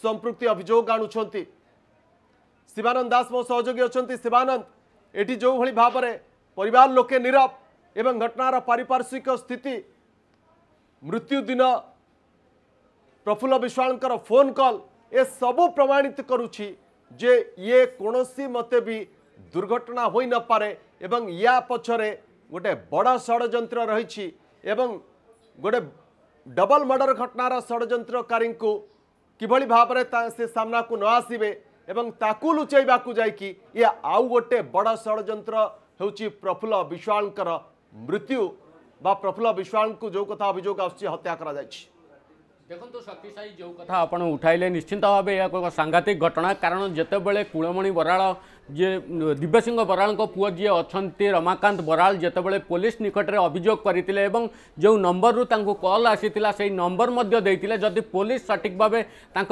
ସମ୍ପୃକ୍ତି ଅଭିଯୋଗ ଆଣୁଛନ୍ତି ଶିବାନନ୍ଦ ଦାସ ମୋ ସହଯୋଗୀ ଅଛନ୍ତି ଶିବାନନ୍ଦ ଏଠି ଯେଉଁଭଳି ଭାବରେ ପରିବାର ଲୋକେ ନିରବ ଏବଂ ଘଟଣାର ପାରିପାର୍ଶ୍ୱିକ ସ୍ଥିତି मृत्यु दिन प्रफुल्ल विश्वाल फोन कल ए सबू प्रमाणित करुच्ची जे ये कौन मते भी दुर्घटना हो न पारे एवं या पछरे गोटे बड़ षड़ रही गोटे डबल मर्डर घटनार को किभली भाव से सामना को न आसवे एवं ताकू लुचाइवाकू जाकि ये आउ गोटे बड़ षड़ हूँ प्रफुल्ल विश्वाल मृत्यु ବା ପ୍ରଫୁଲ୍ଲ ବିଶ୍ୱାଳଙ୍କୁ ଯେଉଁ କଥା ଅଭିଯୋଗ ଆସୁଛି ହତ୍ୟା କରାଯାଇଛି ଦେଖନ୍ତୁ ଶକ୍ତିଶାଳୀ ଯେଉଁ କଥା ଆପଣ ଉଠାଇଲେ ନିଶ୍ଚିନ୍ତ ଭାବେ ଏହା ଏକ ସାଂଘାତିକ ଘଟଣା କାରଣ ଯେତେବେଳେ କୁଳମଣି ବରାଳ जे दिव्य सिंह बराल पुओ जी अच्छा रमाकांत बराल जितेबाला पुलिस निकट में अभोग करते जो नंबर रूप कल आई नंबर जदि पुलिस सठिक भावे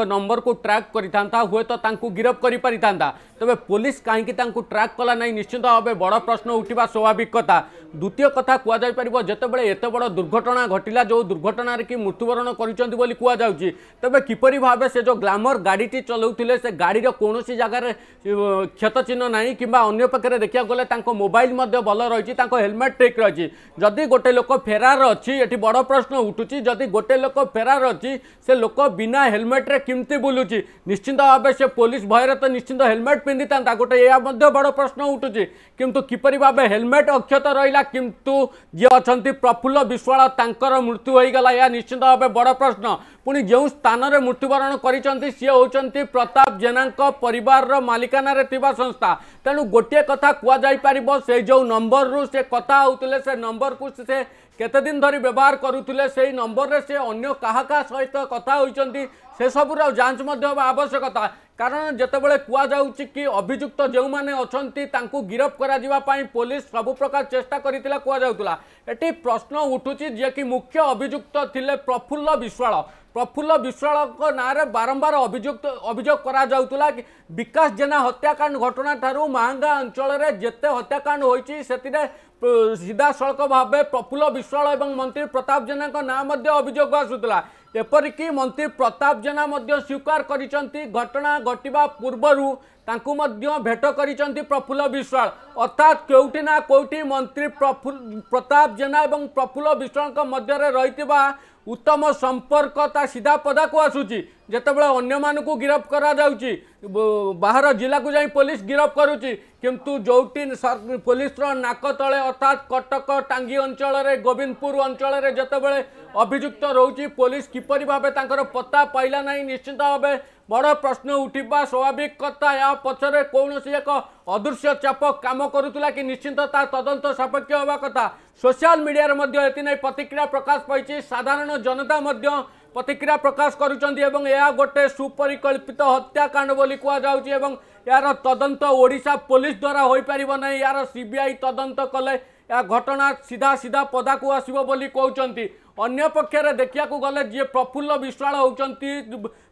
नंबर को ट्राक करता हूँ तो गिरफ्त कर पारिता तेज पुलिस कहीं ट्राक कला ना निश्चित भाव बड़ प्रश्न उठा स्वाभाविक कथा द्वितीय कथ कई जितेबाला एत बड़ दुर्घटना घटला जो दुर्घटन कि मृत्युवरण करेबे किपर भाव से जो ग्लामर गाड़ी टी चला से गाड़ी कौन सी जगह क्षत चिन्ह ना कि अगर देखा गले मोबाइल भल रही हेलमेट ठीक रही जदि गोटे लोक फेरार अच्छी ये बड़ प्रश्न उठू जदि गोटे लोक फेरार अच्छी से लोक बिना हेलमेट्रे कमी बुलू निश्चिंत भाव से पुलिस भयर तो निश्चिंत हेलमेट पिंधि था गोटे यह बड़ प्रश्न उठू कितु किपर भाव हेलमेट अक्षत रहा किंतु जी अच्छा प्रफुल्ल विश्वाला मृत्यु होगा यह निश्चिंत भाव बड़ प्रश्न पुणी जो स्थान में मृत्युबरण प्रताप जेना पर मालिकाना संस्था तेणु गोटे कथा कहुपर से जो नंबर रु से कथा होते से नंबर को से केतदिन धरी व्यवहार करुले नंबर से अगर क्या क्या सहित कथा होती ସେସବୁର ଯାଞ୍ଚ ମଧ୍ୟ ହେବା ଆବଶ୍ୟକତା କାରଣ ଯେତେବେଳେ କୁହାଯାଉଛି କି ଅଭିଯୁକ୍ତ ଯେଉଁମାନେ ଅଛନ୍ତି ତାଙ୍କୁ ଗିରଫ କରାଯିବା ପାଇଁ ପୋଲିସ ସବୁ ପ୍ରକାର ଚେଷ୍ଟା କରିଥିଲା କୁହାଯାଉଥିଲା ଏଠି ପ୍ରଶ୍ନ ଉଠୁଛି ଯିଏକି ମୁଖ୍ୟ ଅଭିଯୁକ୍ତ ଥିଲେ ପ୍ରଫୁଲ୍ଲ ବିଶ୍ୱାଳ ପ୍ରଫୁଲ୍ଲ ବିଶ୍ୱାଳଙ୍କ ନାଁରେ ବାରମ୍ବାର ଅଭିଯୁକ୍ତ ଅଭିଯୋଗ କରାଯାଉଥିଲା ବିକାଶ ଜେନା ହତ୍ୟାକାଣ୍ଡ ଘଟଣା ଠାରୁ ମାହାଙ୍ଗା ଅଞ୍ଚଳରେ ଯେତେ ହତ୍ୟାକାଣ୍ଡ ହୋଇଛି ସେଥିରେ ସିଧାସଳଖ ଭାବେ ପ୍ରଫୁଲ୍ଲ ବିଶ୍ୱାଳ ଏବଂ ମନ୍ତ୍ରୀ ପ୍ରତାପ ଜେନାଙ୍କ ନାଁ ମଧ୍ୟ ଅଭିଯୋଗ ଆସୁଥିଲା एपरिक मन्त्री प्रताप जेनाउ स्वीकार गरिन्छ घटना घटेको पूर्वहरू भेट गरिन्छ प्रफुल्ल विश्वाल अर्थात् केही न केही मन्त्री प्रफुल प्रताप जेना प्रफुल्ल विश्वालको माध्य ଉତ୍ତମ ସମ୍ପର୍କ ତା ସିଧାପଦାକୁ ଆସୁଛି ଯେତେବେଳେ ଅନ୍ୟମାନଙ୍କୁ ଗିରଫ କରାଯାଉଛି ବାହାର ଜିଲ୍ଲାକୁ ଯାଇ ପୋଲିସ ଗିରଫ କରୁଛି କିନ୍ତୁ ଯେଉଁଠି ପୋଲିସର ନାକ ତଳେ ଅର୍ଥାତ୍ କଟକ ଟାଙ୍ଗି ଅଞ୍ଚଳରେ ଗୋବିନ୍ଦପୁର ଅଞ୍ଚଳରେ ଯେତେବେଳେ ଅଭିଯୁକ୍ତ ରହୁଛି ପୋଲିସ କିପରି ଭାବେ ତାଙ୍କର ପତା ପାଇଲା ନାହିଁ ନିଶ୍ଚିନ୍ତ ଭାବେ ବଡ଼ ପ୍ରଶ୍ନ ଉଠିବା ସ୍ୱାଭାବିକ କଥା ଏହା ପଛରେ କୌଣସି ଏକ ଅଦୃଶ୍ୟ ଚାପ କାମ କରୁଥିଲା କି ନିଶ୍ଚିନ୍ତ ତା ତଦନ୍ତ ସପକ୍ଷ ହେବା କଥା ସୋସିଆଲ ମିଡ଼ିଆରେ ମଧ୍ୟ ଏଥିନେଇ ପ୍ରତିକ୍ରିୟା ପ୍ରକାଶ ପାଇଛି ସାଧାରଣ ଜନତା ମଧ୍ୟ ପ୍ରତିକ୍ରିୟା ପ୍ରକାଶ କରୁଛନ୍ତି ଏବଂ ଏହା ଗୋଟେ ସୁପରିକଳ୍ପିତ ହତ୍ୟାକାଣ୍ଡ ବୋଲି କୁହାଯାଉଛି ଏବଂ ଏହାର ତଦନ୍ତ ଓଡ଼ିଶା ପୋଲିସ ଦ୍ୱାରା ହୋଇପାରିବ ନାହିଁ ଏହାର ସିବିଆଇ ତଦନ୍ତ କଲେ ଘଟଣା ସିଧା ସିଧା ପଦାକୁ ଆସିବ ବୋଲି କହୁଛନ୍ତି ଅନ୍ୟପକ୍ଷରେ ଦେଖିବାକୁ ଗଲେ ଯିଏ ପ୍ରଫୁଲ୍ଲ ବିଶ୍ୱାଳ ହେଉଛନ୍ତି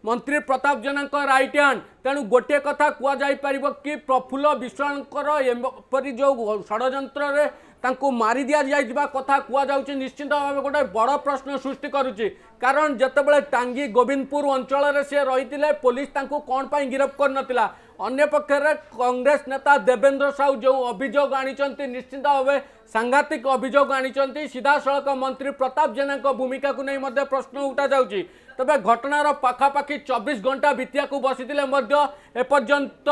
ମନ୍ତ୍ରୀ ପ୍ରତାପ ଜେନାଙ୍କ ରାଇଟ୍ ହ୍ୟାଣ୍ଡ ତେଣୁ ଗୋଟିଏ କଥା କୁହାଯାଇପାରିବ କି ପ୍ରଫୁଲ୍ଲ ବିଶ୍ୱାଳଙ୍କର ଏପରି ଯେଉଁ ଷଡ଼ଯନ୍ତ୍ରରେ ତାଙ୍କୁ ମାରି ଦିଆଯାଇଥିବା କଥା କୁହାଯାଉଛି ନିଶ୍ଚିନ୍ତ ଭାବେ ଗୋଟେ ବଡ଼ ପ୍ରଶ୍ନ ସୃଷ୍ଟି କରୁଛି କାରଣ ଯେତେବେଳେ ଟାଙ୍ଗି ଗୋବିନ୍ଦପୁର ଅଞ୍ଚଳରେ ସେ ରହିଥିଲେ ପୋଲିସ ତାଙ୍କୁ କ'ଣ ପାଇଁ ଗିରଫ କରିନଥିଲା ଅନ୍ୟ ପକ୍ଷରେ କଂଗ୍ରେସ ନେତା ଦେବେନ୍ଦ୍ର ସାହୁ ଯେଉଁ ଅଭିଯୋଗ ଆଣିଛନ୍ତି ନିଶ୍ଚିନ୍ତ ଭାବେ ସାଂଘାତିକ ଅଭିଯୋଗ ଆଣିଛନ୍ତି ସିଧାସଳଖ ମନ୍ତ୍ରୀ ପ୍ରତାପ ଜେନାଙ୍କ ଭୂମିକାକୁ ନେଇ ମଧ୍ୟ ପ୍ରଶ୍ନ ଉଠାଯାଉଛି তবে ঘটনার পাখাপাখি চব্বিশ ঘণ্টা বিতিয়া বসিলে এপর্যন্ত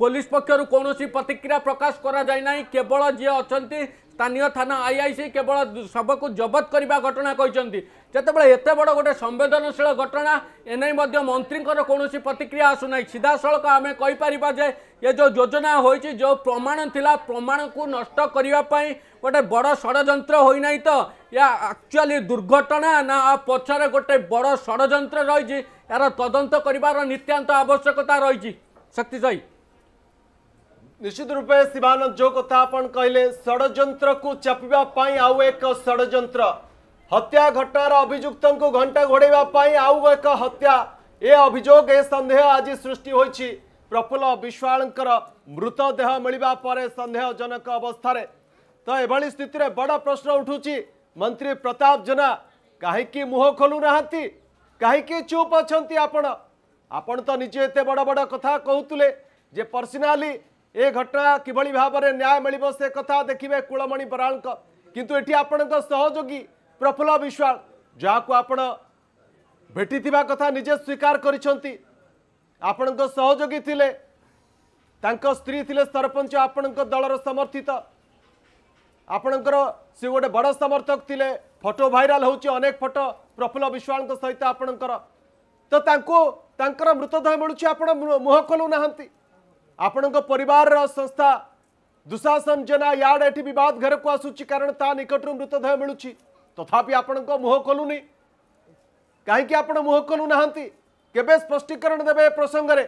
পুলিশ পক্ষর কৌশি প্রতিক্রিয়া প্রকাশ করা যাই না কেবল যে অনেক স্থানীয় থানা আইআইসি কেবল শবকু জবত করা ঘটনা কিন্তু যেতবে এত বড় গোটে সংবেদনশীল ঘটনা এনে মন্ত্রীঙ্কর কৌশি প্রতিক্রিয়া আসু না সিধাসলখ আমি কইপার যে এ যে যোজনা হয়েছে যে প্রমাণ লা প্রমাণক নষ্ট করা ଗୋଟେ ବଡ଼ ଷଡ଼ଯନ୍ତ୍ର ହୋଇନାହିଁ ତ ଏହା ଆକ୍ଚୁଆଲି ଦୁର୍ଘଟଣା ନା ପଛରେ ଗୋଟେ ବଡ଼ ଷଡ଼ଯନ୍ତ୍ର ରହିଛି ଏହାର ତଦନ୍ତ କରିବାର ନିତ୍ୟାନ୍ତ ଆବଶ୍ୟକତା ରହିଛି ଶକ୍ତି ଜୟୀ ନିଶ୍ଚିତ ରୂପେ ଶିବାନନ୍ଦ ଯେଉଁ କଥା ଆପଣ କହିଲେ ଷଡ଼ଯନ୍ତ୍ରକୁ ଚାପିବା ପାଇଁ ଆଉ ଏକ ଷଡ଼ଯନ୍ତ୍ର ହତ୍ୟା ଘଟଣାର ଅଭିଯୁକ୍ତଙ୍କୁ ଘଣ୍ଟା ଘୋଡ଼ାଇବା ପାଇଁ ଆଉ ଏକ ହତ୍ୟା ଏ ଅଭିଯୋଗ ଏ ସନ୍ଦେହ ଆଜି ସୃଷ୍ଟି ହୋଇଛି ପ୍ରଫୁଲ୍ଲ ବିଶ୍ୱାଳଙ୍କର ମୃତଦେହ ମିଳିବା ପରେ ସନ୍ଦେହଜନକ ଅବସ୍ଥାରେ ତ ଏଭଳି ସ୍ଥିତିରେ ବଡ଼ ପ୍ରଶ୍ନ ଉଠୁଛି ମନ୍ତ୍ରୀ ପ୍ରତାପ ଜେନା କାହିଁକି ମୁହଁ ଖୋଲୁନାହାନ୍ତି କାହିଁକି ଚୁପ୍ ଅଛନ୍ତି ଆପଣ ଆପଣ ତ ନିଜେ ଏତେ ବଡ଼ ବଡ଼ କଥା କହୁଥିଲେ ଯେ ପର୍ସନାଲି ଏ ଘଟଣା କିଭଳି ଭାବରେ ନ୍ୟାୟ ମିଳିବ ସେ କଥା ଦେଖିବେ କୁଳମଣି ବରାଳଙ୍କ କିନ୍ତୁ ଏଠି ଆପଣଙ୍କ ସହଯୋଗୀ ପ୍ରଫୁଲ୍ଲ ବିଶ୍ୱାଳ ଯାହାକୁ ଆପଣ ଭେଟିଥିବା କଥା ନିଜେ ସ୍ୱୀକାର କରିଛନ୍ତି ଆପଣଙ୍କ ସହଯୋଗୀ ଥିଲେ ତାଙ୍କ ସ୍ତ୍ରୀ ଥିଲେ ସରପଞ୍ଚ ଆପଣଙ୍କ ଦଳର ସମର୍ଥିତ आपणकर सी गोटे बड़ समर्थक थे फटो भाइराल होनेक फटो प्रफुल्ल विश्वाल सहित आपणकर तो मृतदेह मिलू आप मुह खोलूना आपण पर संस्था दुशासन जेना यार्ड एटी बिवाद घर को आसूची कारण ता निकट मृतदेह मिलू तथापि तो आपण मुह खोलूनी कहीं आप मुह खोलूना केवे स्पष्टीकरण देवे प्रसंगे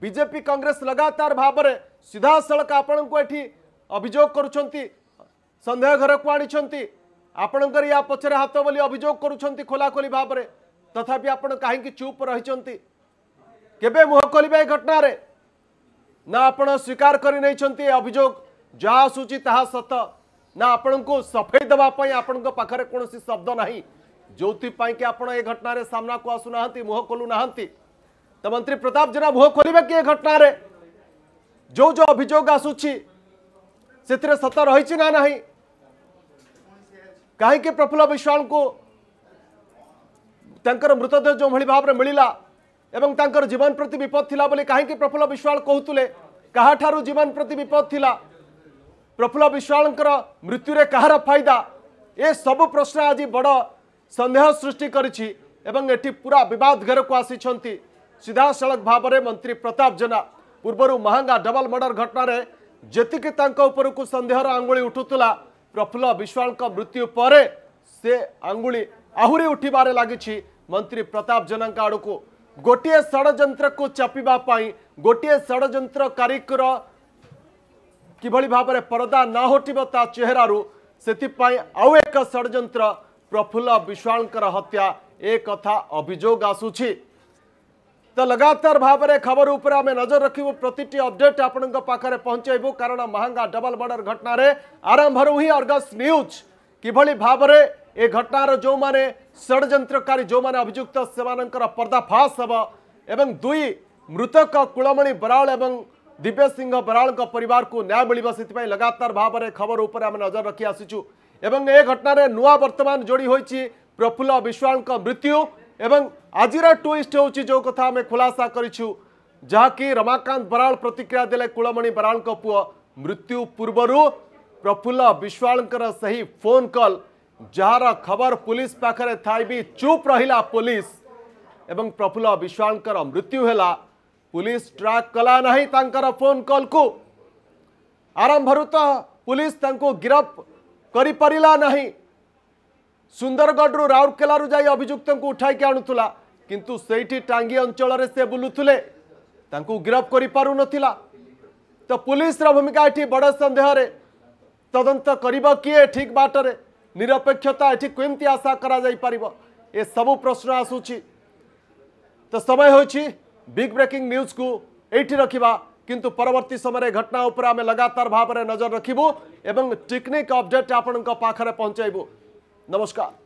बीजेपी कांग्रेस लगातार भाव सीधा सड़क आपण को ये अभोग करुंट ସନ୍ଦେହ ଘେରକୁ ଆଣିଛନ୍ତି ଆପଣଙ୍କର ୟା ପଛରେ ହାତ ବୋଲି ଅଭିଯୋଗ କରୁଛନ୍ତି ଖୋଲାଖୋଲି ଭାବରେ ତଥାପି ଆପଣ କାହିଁକି ଚୁପ୍ ରହିଛନ୍ତି କେବେ ମୁହଁ ଖୋଲିବେ ଏ ଘଟଣାରେ ନା ଆପଣ ସ୍ୱୀକାର କରିନେଇଛନ୍ତି ଏ ଅଭିଯୋଗ ଯାହା ଆସୁଛି ତାହା ସତ ନା ଆପଣଙ୍କୁ ସଫେଇ ଦେବା ପାଇଁ ଆପଣଙ୍କ ପାଖରେ କୌଣସି ଶବ୍ଦ ନାହିଁ ଯେଉଁଥିପାଇଁ କି ଆପଣ ଏ ଘଟଣାରେ ସାମ୍ନାକୁ ଆସୁନାହାନ୍ତି ମୁହଁ ଖୋଲୁନାହାନ୍ତି ତ ମନ୍ତ୍ରୀ ପ୍ରତାପ ଜେନା ମୁହଁ ଖୋଲିବେ କି ଏ ଘଟଣାରେ ଯେଉଁ ଯେଉଁ ଅଭିଯୋଗ ଆସୁଛି ସେଥିରେ ସତ ରହିଛି ନା ନାହିଁ କାହିଁକି ପ୍ରଫୁଲ୍ଲ ବିଶ୍ୱାଳଙ୍କୁ ତାଙ୍କର ମୃତଦେହ ଯେଉଁଭଳି ଭାବରେ ମିଳିଲା ଏବଂ ତାଙ୍କର ଜୀବନ ପ୍ରତି ବିପଦ ଥିଲା ବୋଲି କାହିଁକି ପ୍ରଫୁଲ୍ଲ ବିଶ୍ୱାଳ କହୁଥିଲେ କାହାଠାରୁ ଜୀବନ ପ୍ରତି ବିପଦ ଥିଲା ପ୍ରଫୁଲ୍ଲ ବିଶ୍ୱାଳଙ୍କର ମୃତ୍ୟୁରେ କାହାର ଫାଇଦା ଏସବୁ ପ୍ରଶ୍ନ ଆଜି ବଡ଼ ସନ୍ଦେହ ସୃଷ୍ଟି କରିଛି ଏବଂ ଏଠି ପୁରା ବିବାଦ ଘେରକୁ ଆସିଛନ୍ତି ସିଧାସଳଖ ଭାବରେ ମନ୍ତ୍ରୀ ପ୍ରତାପ ଜେନା ପୂର୍ବରୁ ମହାଙ୍ଗା ଡବଲ ମର୍ଡର ଘଟଣାରେ ଯେତିକି ତାଙ୍କ ଉପରକୁ ସନ୍ଦେହର ଆଙ୍ଗୁଳି ଉଠୁଥିଲା ପ୍ରଫୁଲ୍ଲ ବିଶ୍ୱାଳଙ୍କ ମୃତ୍ୟୁ ପରେ ସେ ଆଙ୍ଗୁଳି ଆହୁରି ଉଠିବାରେ ଲାଗିଛି ମନ୍ତ୍ରୀ ପ୍ରତାପ ଜେନାଙ୍କ ଆଡ଼କୁ ଗୋଟିଏ ଷଡ଼ଯନ୍ତ୍ରକୁ ଚାପିବା ପାଇଁ ଗୋଟିଏ ଷଡ଼ଯନ୍ତ୍ରକାରୀଙ୍କର କିଭଳି ଭାବରେ ପରଦା ନ ହଟିବ ତା ଚେହେରାରୁ ସେଥିପାଇଁ ଆଉ ଏକ ଷଡ଼ଯନ୍ତ୍ର ପ୍ରଫୁଲ୍ଲ ବିଶ୍ୱାଳଙ୍କର ହତ୍ୟା ଏ କଥା ଅଭିଯୋଗ ଆସୁଛି তা লাগাতার ভাবরে খবর ওপরা আমি নজর রাখিব প্রতিটি আপডেট আপোনক পাকারে পহচাইব কারণ মহারঙ্গা ডবল বর্ডার ঘটনারে আরম্ভ হউই আরগাস নিউজ কিভলি ভাবরে এ ঘটনার জো মানে সড়যন্ত্রকারী জো মানে অভিযুক্ত সেমানংকর পর্দা ফাঁস হবা এবং দুই মৃতক কুলামণি বরাল এবং দিব্যসিংহ বরালক পরিবার কো ন্যায় মিলিবা সেটি পাই লাগাতার ভাবরে খবর ওপরা আমি নজর রাখি আছিচু এবং এ ঘটনারে নয়া বর্তমান জড়ি হইছি প্রফুল্ল বিশ্বাণক মৃত্যু एवं आज ट्विस्ट हूँ जो कथा आम खुलासा करूँ रमाकांत बराल प्रतिक्रिया दे कूलमणि बराल पु मृत्यु पूर्व प्रफुल्ल विश्वाल से ही फोन कल जार खबर पुलिस पाखे थी चुप रहा पुलिस एवं प्रफुल्ल विश्वाल मृत्यु है पुलिस ट्राक कला ना फोन कल को आरंभ तो पुलिस गिरफ्त कर सुंदरगढ़ राउरकेल जा अभुक्त को उठाई आणुला किंतु से टांगी अंचल से बुलूले गिरफ्त कर पार ना तो पुलिस भूमिका ये बड़ सन्देह तदंत कर किए ठीक बाटर निरपेक्षता ये कमी आशा कर सब प्रश्न आसूरी तो समय हो बिग ब्रेकिंग न्यूज को ये रखा किंतु परवर्त समय घटना उपर आम लगातार भाव में नजर रखू और टिकनिक अपडेट आपण पहुँचाबू नमस्कार